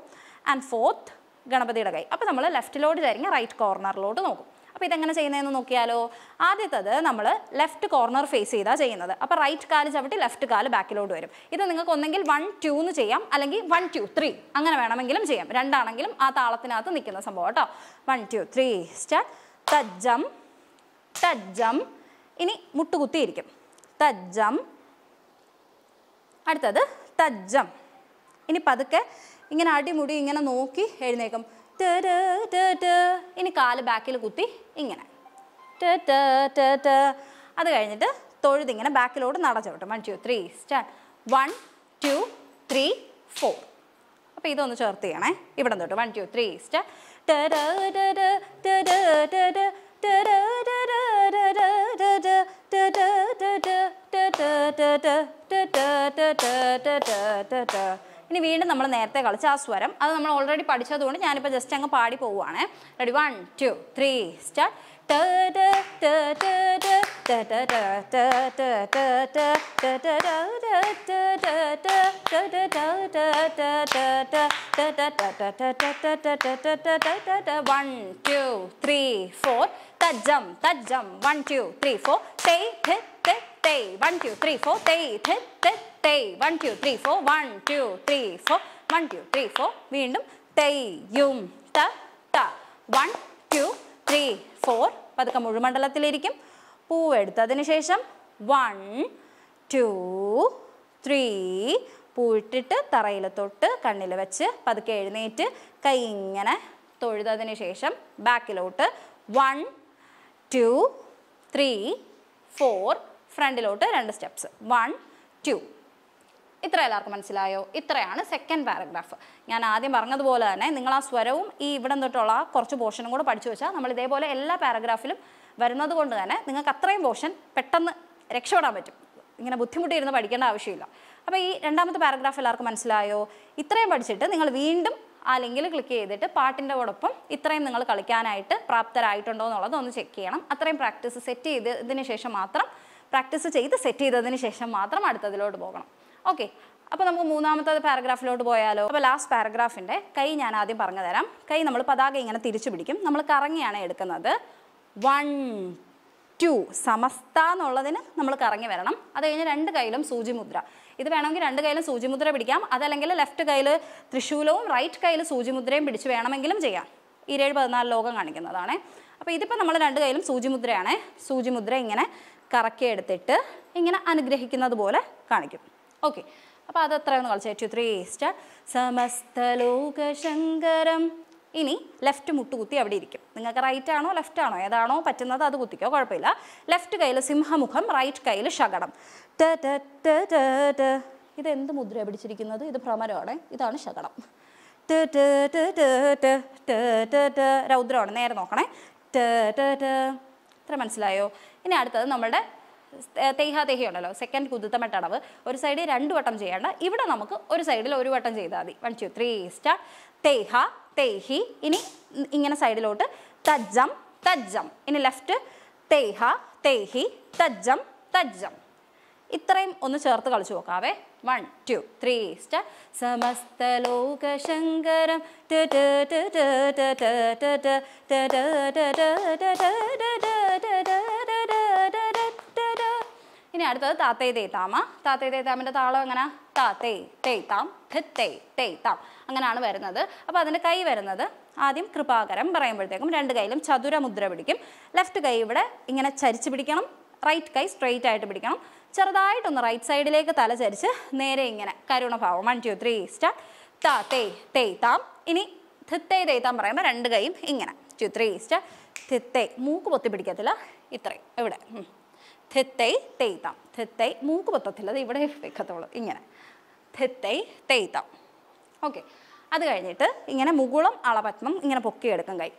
ആൻഡ് ഫോർത്ത് ഗണപതിയുടെ കൈ അപ്പോൾ നമ്മൾ ലെഫ്റ്റിലോട്ട് ചരിഞ്ഞ് റൈറ്റ് കോർണറിലോട്ട് നോക്കും അപ്പോൾ ഇതെങ്ങനെ ചെയ്യുന്നതെന്ന് നോക്കിയാലോ ആദ്യത്തത് നമ്മൾ ലെഫ്റ്റ് കോർണർ ഫേസ് ചെയ്താണ് ചെയ്യുന്നത് അപ്പോൾ റൈറ്റ് കാല് ചവിട്ടി ലെഫ്റ്റ് കാല് ബാക്കിലോട്ട് വരും ഇത് നിങ്ങൾക്ക് ഒന്നെങ്കിൽ വൺ ടു എന്ന് ചെയ്യാം അല്ലെങ്കിൽ വൺ ടു ത്രീ അങ്ങനെ വേണമെങ്കിലും ചെയ്യാം രണ്ടാണെങ്കിലും ആ താളത്തിനകത്ത് നിൽക്കുന്ന സംഭവം കേട്ടോ വൺ ടു ത്രീ സ്റ്റാർട്ട് തജ്ജം തജ്ജം ഇനി മുട്ടുകുത്തിയിരിക്കും തജ്ജം അടുത്തത് തജ്ജം ഇനി പതുക്കെ ഇങ്ങനെ അടിമുടി ഇങ്ങനെ നോക്കി എഴുന്നേക്കും ഇനി കാല് ബാക്കിൽ കുത്തി ഇങ്ങനെ അത് കഴിഞ്ഞിട്ട് തൊഴുതിങ്ങനെ ബാക്കിലോട്ട് നടച്ചോട്ടെ one two three start one two three four അപ്പം ഇതൊന്ന് ചേർത്ത് ചെയ്യണേ ഇവിടെ തൊട്ട് വൺ ടു ത്രീ സ്റ്റാർട്ട് ഇനി വീണ്ടും നമ്മൾ നേരത്തെ കളിച്ച ആ സ്വരം അത് നമ്മൾ ഓൾറെഡി പഠിച്ചതുകൊണ്ട് ഞാനിപ്പോൾ ജസ്റ്റ് അങ്ങ് പാടി പോവുകയാണ് ready one two three start one two three four തജ്ജം തജ്ജം വൺ ടു ത്രീ ഫോർ തേ തെ തേ വൺ ടു ത്രീ ഫോർ തേ തെ തേ തെയ് one two three four one two three four one two three four വീണ്ടും തെയ്യും ത ത വൺ ടു ത്രീ ഫോർ പതുക്കെ മുഴുമണ്ഡലത്തിലിരിക്കും പൂവെടുത്തതിന് ശേഷം വൺ ടു ത്രീ പൂവിട്ടിട്ട് തറയിൽ തൊട്ട് കണ്ണിൽ വെച്ച് പതുക്കെ എഴുന്നേറ്റ് കൈ ഇങ്ങനെ തൊഴുതതിന് ശേഷം ബാക്കിലോട്ട് വൺ ടു ത്രീ ഫോർ ഫ്രണ്ടിലോട്ട് രണ്ട് സ്റ്റെപ്സ് വൺ ടു ഇത്ര എല്ലാവർക്കും മനസ്സിലായോ ഇത്രയാണ് സെക്കൻഡ് പാരഗ്രാഫ് ഞാൻ ആദ്യം പറഞ്ഞതുപോലെ തന്നെ നിങ്ങൾ ആ സ്വരവും ഈ ഇവിടെ തൊട്ടുള്ള കുറച്ച് പോർഷനും കൂടെ പഠിച്ചു വെച്ചാൽ നമ്മൾ ഇതേപോലെ എല്ലാ പാരഗ്രാഫിലും വരുന്നത് കൊണ്ട് തന്നെ നിങ്ങൾക്ക് അത്രയും പോർഷൻ പെട്ടെന്ന് രക്ഷപ്പെടാൻ പറ്റും ഇങ്ങനെ ബുദ്ധിമുട്ടിയിരുന്ന് പഠിക്കേണ്ട ആവശ്യമില്ല അപ്പോൾ ഈ രണ്ടാമത്തെ പാരഗ്രാഫ് എല്ലാവർക്കും മനസ്സിലായോ ഇത്രയും പഠിച്ചിട്ട് നിങ്ങൾ വീണ്ടും ആ ലിങ്കിൽ ക്ലിക്ക് ചെയ്തിട്ട് പാട്ടിൻ്റെ ഒപ്പം ഇത്രയും നിങ്ങൾ കളിക്കാനായിട്ട് പ്രാപ്തരായിട്ടുണ്ടോ എന്നുള്ളത് ഒന്ന് ചെക്ക് ചെയ്യണം അത്രയും പ്രാക്ടീസ് സെറ്റ് ചെയ്തതിന് ശേഷം മാത്രം പ്രാക്ടീസ് ചെയ്ത് സെറ്റ് ചെയ്തതിന് ശേഷം മാത്രം അടുത്തതിലോട്ട് പോകണം ഓക്കെ അപ്പോൾ നമുക്ക് മൂന്നാമത്തെ പാരഗ്രാഫിലോട്ട് പോയാലോ അപ്പോൾ ലാസ്റ്റ് പാരഗ്രാഫിൻ്റെ കൈ ഞാൻ ആദ്യം പറഞ്ഞു തരാം കൈ നമ്മൾ പതാക ഇങ്ങനെ തിരിച്ചു പിടിക്കും നമ്മൾ കറങ്ങിയാണ് എടുക്കുന്നത് വൺ ടു സമസ്ത എന്നുള്ളതിന് നമ്മൾ കറങ്ങി വരണം അത് കഴിഞ്ഞ് രണ്ട് കൈയിലും സൂചിമുദ്ര ഇത് വേണമെങ്കിൽ രണ്ട് കൈയിലും സൂചിമുദ്ര പിടിക്കാം അതല്ലെങ്കിൽ ലെഫ്റ്റ് കയ്യിൽ തൃശ്ശൂലവും റൈറ്റ് കയ്യിൽ സൂചിമുദ്രയും പിടിച്ച് വേണമെങ്കിലും ചെയ്യാം ഇരേഴ് പതിനാല് ലോകം കാണിക്കുന്നതാണ് അപ്പോൾ ഇതിപ്പോൾ നമ്മൾ രണ്ട് കൈയിലും സൂചിമുദ്രയാണ് സൂചിമുദ്ര ഇങ്ങനെ കറക്കി എടുത്തിട്ട് ഇങ്ങനെ അനുഗ്രഹിക്കുന്നത് പോലെ കാണിക്കും ഓക്കെ അപ്പോൾ അത് എത്രയെന്ന് കളിച്ചാൽ ടു ത്രീ സ്റ്റാർ സമസ്തലോകശങ്കരം ഇനി ലെഫ്റ്റ് മുട്ടുകുത്തി അവിടെ ഇരിക്കും നിങ്ങൾക്ക് റൈറ്റ് ആണോ ലെഫ്റ്റ് ആണോ ഏതാണോ പറ്റുന്നത് അത് കുത്തിക്കോ കുഴപ്പമില്ല ലെഫ്റ്റ് കയ്യിൽ സിംഹമുഖം റൈറ്റ് കയ്യിൽ ശകടം ട ഇത് എന്ത് മുദ്ര പിടിച്ചിരിക്കുന്നത് ഇത് ഭ്രമരമാണ് ഇതാണ് ശകടം രൗദ്രമാണ് നേരെ നോക്കണേ ഇത്ര മനസ്സിലായോ ഇനി അടുത്തത് നമ്മുടെ തേഹ തേഹയുണ്ടല്ലോ സെക്കൻഡ് കുതിത്തമട്ടടവ് ഒരു സൈഡിൽ രണ്ട് വട്ടം ചെയ്യേണ്ട ഇവിടെ നമുക്ക് ഒരു സൈഡിൽ ഒരു വട്ടം ചെയ്താൽ മതി വൺ ടു ത്രീ സ്റ്റാർ തേഹ തേഹി ഇനി ഇങ്ങനെ സൈഡിലോട്ട് തജ്ജം തജ്ജം ഇനി ലെഫ്റ്റ് തേഹ തേഹി തജ്ജം തജ്ജം ഇത്രയും ഒന്ന് ചേർത്ത് കളിച്ചു നോക്കാവേ വൺ ടു ത്രീ സ്റ്റാർ സമസ്ത ലോക ലോകശങ്കരം ഇനി അടുത്തത് താത്തേ തേത്താമ താത്തേ തേത്താമിൻ്റെ താളം എങ്ങനെ താത്തേ തേ തേത്താം തേ തേത്താം അങ്ങനെയാണ് വരുന്നത് അപ്പോൾ അതിൻ്റെ കൈ വരുന്നത് ആദ്യം കൃപാകരം പറയുമ്പോഴത്തേക്കും രണ്ട് കൈയിലും ചതുര മുദ്ര പിടിക്കും ലെഫ്റ്റ് കൈ ഇവിടെ ഇങ്ങനെ ചരിച്ച് പിടിക്കണം റൈറ്റ് കൈ സ്ട്രെയിറ്റ് ആയിട്ട് പിടിക്കണം ചെറുതായിട്ടൊന്ന് റൈറ്റ് സൈഡിലേക്ക് തല ചരിച്ച് നേരെ ഇങ്ങനെ കരുണഭാവം വൺ ടു ത്രീ സ്റ്റാർട്ട് താ തേ തേത്താം ഇനി തിത്തേ തേത്താം പറയുമ്പോൾ രണ്ട് കൈയും ഇങ്ങനെ ടു ത്രീ സ്റ്റാർട്ട് തിത്തേ മൂക്ക് പൊത്തി പിടിക്കത്തില്ല ഇത്രയും ഇവിടെ തെത്തൈ തെയ്താം തെത്തൈ മൂക്ക് പൊത്തത്തില്ല അത് ഇവിടെ വെക്കത്തുള്ളൂ ഇങ്ങനെ തെത്തൈ തെയ്താം ഓക്കെ അത് കഴിഞ്ഞിട്ട് ഇങ്ങനെ മുകുളം അളപത്മം ഇങ്ങനെ പൊക്കിയെടുക്കും കൈ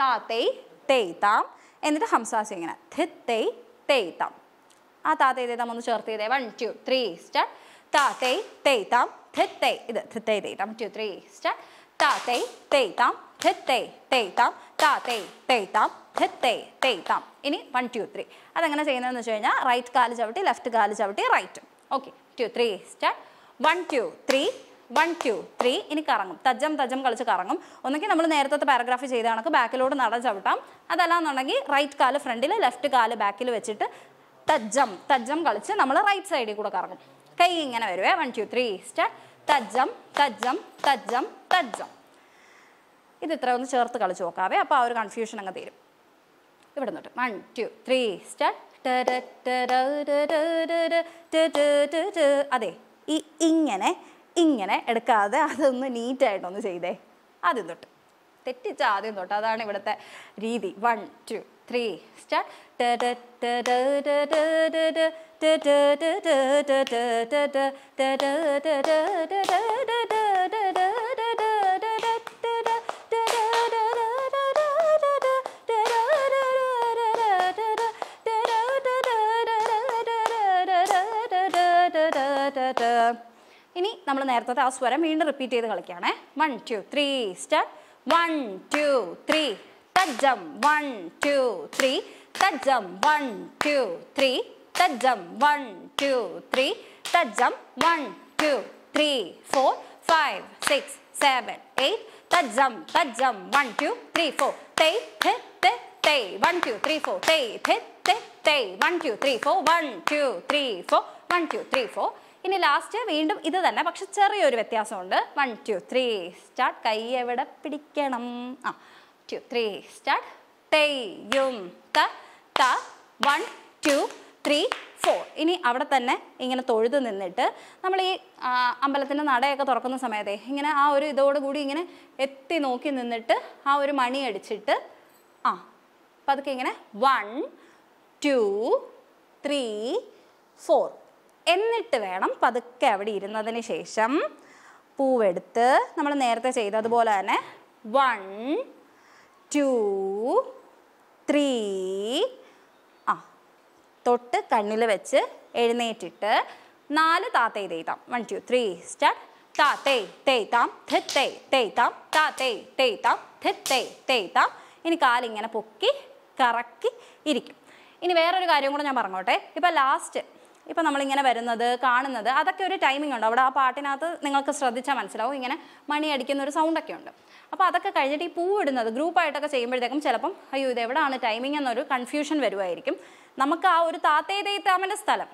താത്തൈ തെയ്താം എന്നിട്ട് ഹംസാസി ഇങ്ങനെ തെത്തൈ തെയ്താം ആ താത്തൈ തെയ്താം ഒന്ന് ചേർത്ത് ചെയ്തേ വൺ ടു ത്രീ സ്റ്റാർ താത്തൈ തെയ്താം തെത്തൈ ഇത് തെത്തൈ തെയ്താം ടു ത്രീ സ്റ്റാർ താത്തൈ തെയ്താം തെത്തെ തേത്താം താ തേ തേത്താം തെത്തെ തേത്താം ഇനി വൺ ടു ത്രീ അതെങ്ങനെ ചെയ്യുന്നതെന്ന് വെച്ച് കഴിഞ്ഞാൽ റൈറ്റ് കാല് ചവിട്ടി ലെഫ്റ്റ് കാല് ചവിട്ടി right okay two three start one two three one two three ഇനി കറങ്ങും തജ്ജം തജ്ജം കളിച്ച് കറങ്ങും ഒന്നെങ്കിൽ നമ്മൾ നേരത്തെ പാരഗ്രാഫ് ചെയ്ത കണക്ക് ബാക്കിലോട്ട് നട ചവിട്ടാം അതല്ലാന്നുണ്ടെങ്കിൽ റൈറ്റ് കാല് ഫ്രണ്ടിൽ ലെഫ്റ്റ് കാല് ബാക്കിൽ വെച്ചിട്ട് തജ്ജം തജ്ജം കളിച്ച് നമ്മൾ റൈറ്റ് സൈഡിൽ കൂടെ കറങ്ങും കൈ ഇങ്ങനെ വരുവേ വൺ ടു ത്രീ സ്റ്റാർട്ട് തജ്ജം തജ്ജം തജ്ജം തജ്ജം ഇത് ഇത്ര ഒന്ന് ചേർത്ത് കളിച്ച് നോക്കാവേ അപ്പോൾ ആ ഒരു കൺഫ്യൂഷൻ അങ്ങ് തീരും ഇവിടെ നിന്നിട്ട് വൺ ടു ത്രീ സ്റ്റാർട്ട് അതെ ഈ ഇങ്ങനെ ഇങ്ങനെ എടുക്കാതെ അതൊന്ന് നീറ്റായിട്ടൊന്ന് ചെയ്തേ ആദ്യം തൊട്ട് തെറ്റിച്ച ആദ്യം തൊട്ട് അതാണ് ഇവിടുത്തെ രീതി വൺ ടു ത്രീ സ്റ്റാർട്ട് ഇത് ഇനി നമ്മൾ നേരത്തെ ആ സ്വരം വീണ്ടും റിപ്പീറ്റ് ചെയ്ത് കളിക്കുകയാണേ one two three start one two three തജ്ജം വൺ ടു ത്രീ തജ്ജം വൺ ടു ത്രീ തജ്ജം വൺ ടു ത്രീ തജ്ജം one two three four five six seven eight തജ്ജം തജ്ജം വൺ ടു ത്രീ ഫോർ തേ തെ തെ തേയ് വൺ ടു ത്രീ ഫോർ തേ തെ തെ തേയ് one two three four one two three four one two three four ഇനി ലാസ്റ്റ് വീണ്ടും ഇത് തന്നെ പക്ഷെ ചെറിയൊരു വ്യത്യാസമുണ്ട് വൺ ടു ത്രീ സ്റ്റാർട്ട് കൈ എവിടെ പിടിക്കണം ആ ടു ത്രീ സ്റ്റാർട്ട് ത ത വൺ ടു ത്രീ ഫോർ ഇനി അവിടെ തന്നെ ഇങ്ങനെ തൊഴുത് നിന്നിട്ട് നമ്മൾ ഈ അമ്പലത്തിൻ്റെ നടയൊക്കെ തുറക്കുന്ന സമയത്തെ ഇങ്ങനെ ആ ഒരു ഇതോടുകൂടി ഇങ്ങനെ എത്തി നോക്കി നിന്നിട്ട് ആ ഒരു മണി അടിച്ചിട്ട് ആ അപ്പം അതൊക്കെ ഇങ്ങനെ വൺ ടു ത്രീ ഫോർ എന്നിട്ട് വേണം പതുക്കെ അവിടെ ഇരുന്നതിന് ശേഷം പൂവെടുത്ത് നമ്മൾ നേരത്തെ ചെയ്തതുപോലെ തന്നെ വൺ ടു ത്രീ ആ തൊട്ട് കണ്ണിൽ വെച്ച് എഴുന്നേറ്റിട്ട് നാല് താത്തേ തെയ്താം വൺ ടു ത്രീ സ്റ്റാർട്ട് താത്തേ തേയ്ത്താം തേയ്താം തേയ്ത്താം താത്തേ തേയ്ത്താം തേയ് തേയ്ത്താം ഇനി കാലിങ്ങനെ പൊക്കി കറക്കി ഇരിക്കും ഇനി വേറൊരു കാര്യം കൂടെ ഞാൻ പറഞ്ഞോട്ടെ ഇപ്പം ലാസ്റ്റ് ഇപ്പം നമ്മളിങ്ങനെ വരുന്നത് കാണുന്നത് അതൊക്കെ ഒരു ടൈമിംഗ് ഉണ്ട് അവിടെ ആ പാട്ടിനകത്ത് നിങ്ങൾക്ക് ശ്രദ്ധിച്ചാൽ മനസ്സിലാവും ഇങ്ങനെ മണി അടിക്കുന്ന ഒരു സൗണ്ടൊക്കെ ഉണ്ട് അപ്പോൾ അതൊക്കെ കഴിഞ്ഞിട്ട് ഈ പൂവ് ഇടുന്നത് ഗ്രൂപ്പായിട്ടൊക്കെ ചെയ്യുമ്പോഴത്തേക്കും ചിലപ്പം അയ്യോ ഇത് എവിടെയാണ് ടൈമിംഗ് എന്നൊരു കൺഫ്യൂഷൻ വരുമായിരിക്കും നമുക്ക് ആ ഒരു താത്തേതേത്താമൻ്റെ സ്ഥലം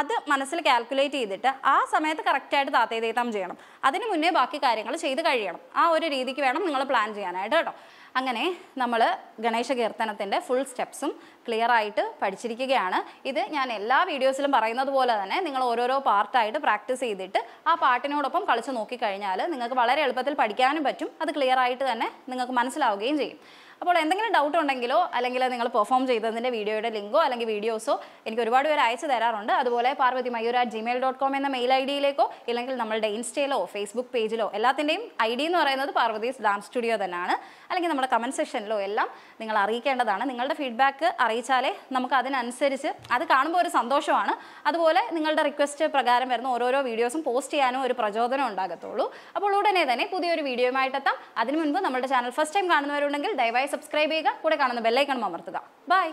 അത് മനസ്സിൽ കാൽക്കുലേറ്റ് ചെയ്തിട്ട് ആ സമയത്ത് കറക്റ്റായിട്ട് താത്തേ തേത്താം ചെയ്യണം അതിന് മുന്നേ ബാക്കി കാര്യങ്ങൾ ചെയ്ത് കഴിയണം ആ ഒരു രീതിക്ക് വേണം നിങ്ങൾ പ്ലാൻ ചെയ്യാനായിട്ട് കേട്ടോ അങ്ങനെ നമ്മൾ ഗണേശ കീർത്തനത്തിൻ്റെ ഫുൾ സ്റ്റെപ്സും ക്ലിയർ ആയിട്ട് പഠിച്ചിരിക്കുകയാണ് ഇത് ഞാൻ എല്ലാ വീഡിയോസിലും പറയുന്നത് പോലെ തന്നെ നിങ്ങൾ ഓരോരോ പാർട്ടായിട്ട് പ്രാക്ടീസ് ചെയ്തിട്ട് ആ പാട്ടിനോടൊപ്പം കളിച്ച് നോക്കിക്കഴിഞ്ഞാൽ നിങ്ങൾക്ക് വളരെ എളുപ്പത്തിൽ പഠിക്കാനും പറ്റും അത് ക്ലിയർ ആയിട്ട് തന്നെ നിങ്ങൾക്ക് മനസ്സിലാവുകയും ചെയ്യും അപ്പോൾ എന്തെങ്കിലും ഡൗട്ട് ഉണ്ടെങ്കിലോ അല്ലെങ്കിൽ നിങ്ങൾ പെർഫോം ചെയ്തതിൻ്റെ വീഡിയോയുടെ ലിങ്കോ അല്ലെങ്കിൽ വീഡിയോസോ എനിക്ക് ഒരുപാട് പേര് അയച്ചു തരാറുണ്ട് അതുപോലെ Parvathi Mayur at Gmail dot com എന്ന മെയിൽ ഐ ഡിയിലേക്കോ ഇല്ലെങ്കിൽ നമ്മളുടെ ഇൻസ്റ്റയിലോ ഫേസ്ബുക്ക് പേജിലോ എല്ലാത്തിൻ്റെയും ഐ ഡി എന്ന് പറയുന്നത് പാർവതീസ് ഡാൻസ് സ്റ്റുഡിയോ തന്നെയാണ് അല്ലെങ്കിൽ നമ്മുടെ കമൻറ്റ് സെക്ഷനിലോ എല്ലാം നിങ്ങൾ അറിയിക്കേണ്ടതാണ് നിങ്ങളുടെ ഫീഡ്ബാക്ക് അറിയിച്ചാലേ നമുക്ക് അതിനനുസരിച്ച് അത് കാണുമ്പോൾ ഒരു സന്തോഷമാണ് അതുപോലെ നിങ്ങളുടെ റിക്വസ്റ്റ് പ്രകാരം വരുന്ന ഓരോരോ വീഡിയോസും പോസ്റ്റ് ചെയ്യാനും ഒരു പ്രചോദനം ഉണ്ടാകത്തുള്ളൂ അപ്പോൾ ഉടനെ തന്നെ പുതിയൊരു വീഡിയോയുമായിട്ടെത്താം അതിനു മുൻപ് നമ്മുടെ ചാനൽ ഫസ്റ്റ് ടൈം കാണുന്നവരുണ്ടെങ്കിൽ ദയവായി സബ്സ്ക്രൈബ് ചെയ്യുക കൂടെ കാണുന്ന ബെല്ലൈക്കണം അമർത്തുക ബൈ